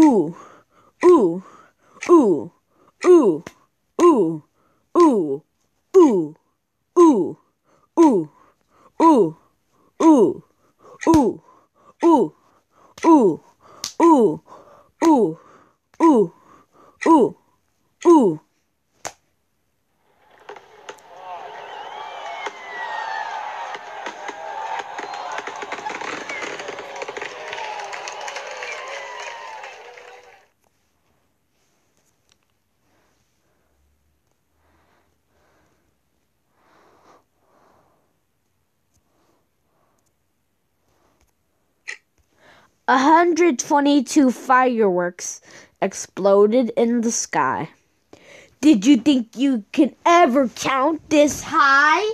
ooh, ooh, ooh, ooh, ooh, ooh, ooh, ooh, ooh, ooh, ooh, ooh, ooh, ooh, ooh, ooh, ooh, ooh, ooh. ooh, ooh. 122 fireworks exploded in the sky. Did you think you could ever count this high?